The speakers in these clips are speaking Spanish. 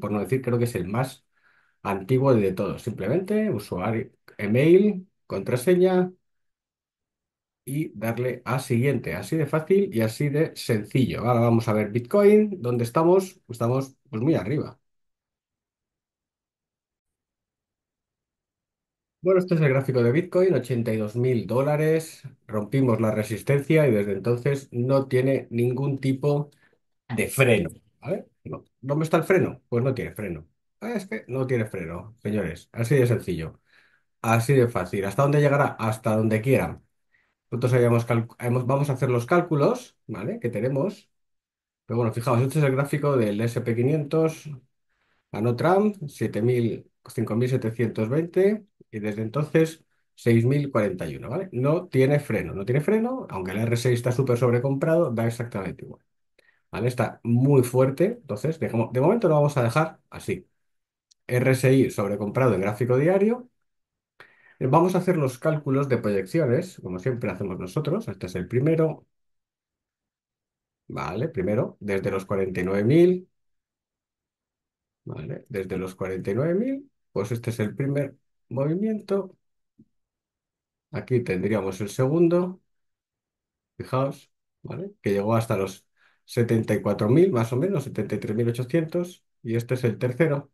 por no decir, creo que es el más antiguo de todos. Simplemente usuario, email, contraseña y darle a siguiente. Así de fácil y así de sencillo. Ahora vamos a ver Bitcoin, ¿dónde estamos? Estamos pues muy arriba. Bueno, este es el gráfico de Bitcoin, 82.000 mil dólares, rompimos la resistencia y desde entonces no tiene ningún tipo de freno. ¿vale? ¿Dónde está el freno? Pues no tiene freno. Ah, es que no tiene freno, señores. Así de sencillo. Así de fácil. ¿Hasta dónde llegará? Hasta donde quieran. Nosotros vamos a hacer los cálculos, ¿vale? Que tenemos. Pero bueno, fijaos, este es el gráfico del SP500. Ganó Trump, 5.720 y desde entonces 6.041, ¿vale? No tiene freno, no tiene freno, aunque el R6 está súper sobrecomprado, da exactamente igual. ¿vale? Está muy fuerte, entonces de, momento lo vamos a dejar así. RSI sobrecomprado en gráfico diario. Eh, vamos a hacer los cálculos de proyecciones, como siempre hacemos nosotros. Este es el primero. Vale, primero, desde los 49.000. Vale, desde los 49.000, pues este es el primer movimiento. Aquí tendríamos el segundo. Fijaos, ¿vale? Que llegó hasta los 74.000 más o menos, 73.800, y este es el tercero,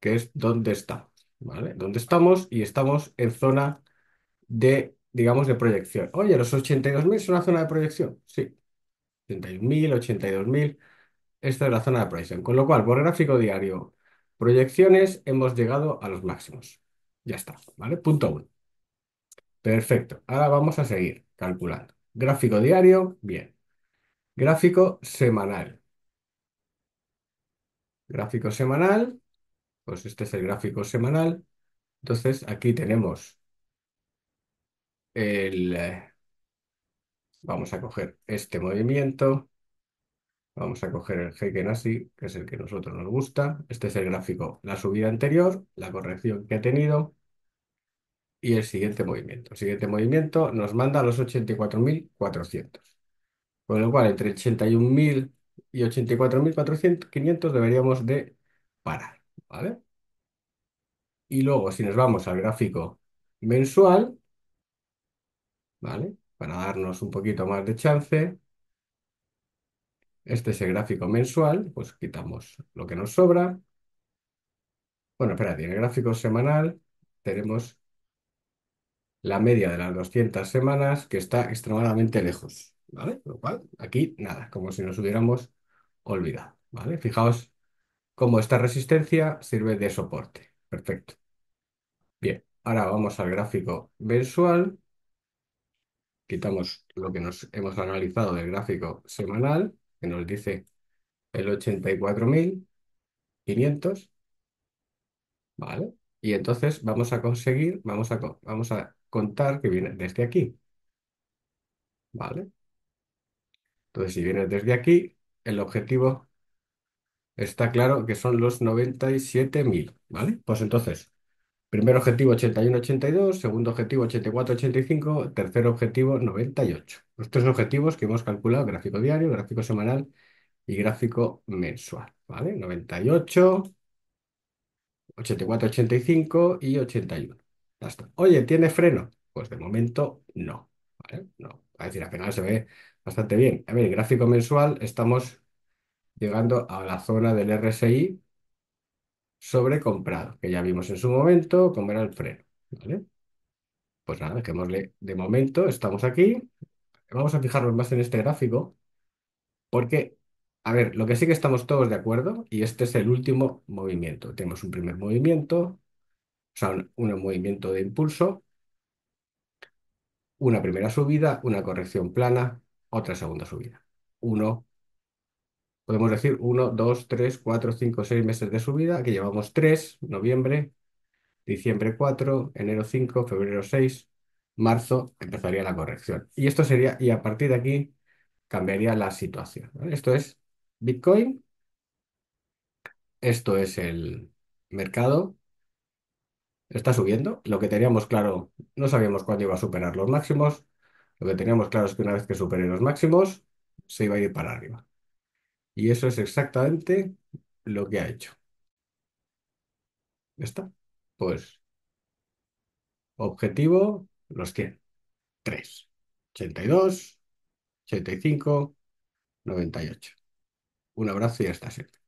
que es donde está, ¿vale? Dónde estamos y estamos en zona de, digamos, de proyección. Oye, los 82.000 son la zona de proyección, sí, 81.000, 82.000, esta es la zona de proyección. Con lo cual, por gráfico diario, proyecciones, hemos llegado a los máximos. Ya está, ¿vale? Punto 1. Perfecto, ahora vamos a seguir calculando. Gráfico diario, bien. Gráfico semanal. Gráfico semanal, pues este es el gráfico semanal. Entonces aquí tenemos el... Eh, vamos a coger este movimiento. Vamos a coger el Heiken así, que es el que a nosotros nos gusta. Este es el gráfico, la subida anterior, la corrección que ha tenido y el siguiente movimiento. El siguiente movimiento nos manda a los 84.400. Con lo cual, entre 81.000 y 84.400 deberíamos de parar, ¿vale? Y luego, si nos vamos al gráfico mensual, ¿vale? Para darnos un poquito más de chance, este es el gráfico mensual, pues quitamos lo que nos sobra. Bueno, espérate, en el gráfico semanal tenemos la media de las 200 semanas que está extremadamente lejos. ¿vale? Lo cual, aquí nada, como si nos hubiéramos olvidado, ¿vale? Fijaos cómo esta resistencia sirve de soporte. Perfecto. Bien, ahora vamos al gráfico mensual. Quitamos lo que nos hemos analizado del gráfico semanal, que nos dice el 84.500, ¿vale? Y entonces vamos a conseguir, vamos a, vamos a contar que viene desde aquí, ¿vale? Entonces, si vienes desde aquí, el objetivo está claro que son los 97.000, ¿vale? Pues entonces, primer objetivo 81-82, segundo objetivo 84-85, tercer objetivo 98. Los tres objetivos que hemos calculado, gráfico diario, gráfico semanal y gráfico mensual, ¿vale? 98, 84, 85 y 81. Oye, ¿tiene freno? Pues de momento no, ¿vale? No a decir, al final se ve bastante bien. A ver, el gráfico mensual, estamos llegando a la zona del RSI sobre comprado que ya vimos en su momento como era el freno. Pues nada, dejémosle de momento, estamos aquí. Vamos a fijarnos más en este gráfico, porque, a ver, lo que sí que estamos todos de acuerdo, y este es el último movimiento. Tenemos un primer movimiento, o sea, un movimiento de impulso, una primera subida, una corrección plana, otra segunda subida. Uno, podemos decir uno, dos, tres, cuatro, cinco, seis meses de subida, que llevamos tres, noviembre, diciembre 4, enero 5, febrero 6, marzo empezaría la corrección. Y esto sería, y a partir de aquí cambiaría la situación. Esto es Bitcoin, esto es el mercado está subiendo. Lo que teníamos claro, no sabíamos cuándo iba a superar los máximos. Lo que teníamos claro es que una vez que supere los máximos, se iba a ir para arriba. Y eso es exactamente lo que ha hecho. está? Pues objetivo, los 100. 3, 82, 85, 98. Un abrazo y hasta siempre.